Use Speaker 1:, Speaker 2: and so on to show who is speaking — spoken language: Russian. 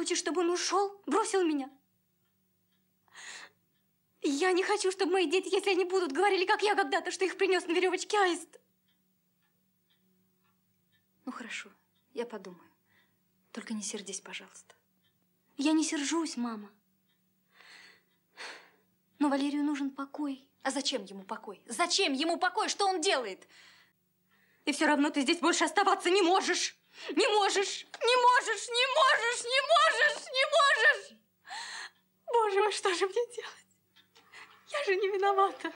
Speaker 1: хочешь, чтобы он ушел? Бросил меня? Я не хочу, чтобы мои дети, если они будут, говорили, как я когда-то, что их принес на веревочке аист.
Speaker 2: Ну хорошо, я подумаю. Только не сердись, пожалуйста.
Speaker 3: Я не сержусь, мама. Но Валерию
Speaker 4: нужен покой. А зачем ему покой? Зачем ему покой? Что он делает? И все равно ты здесь больше оставаться не можешь. Не можешь! Не можешь!
Speaker 5: что же мне делать? Я же не виновата.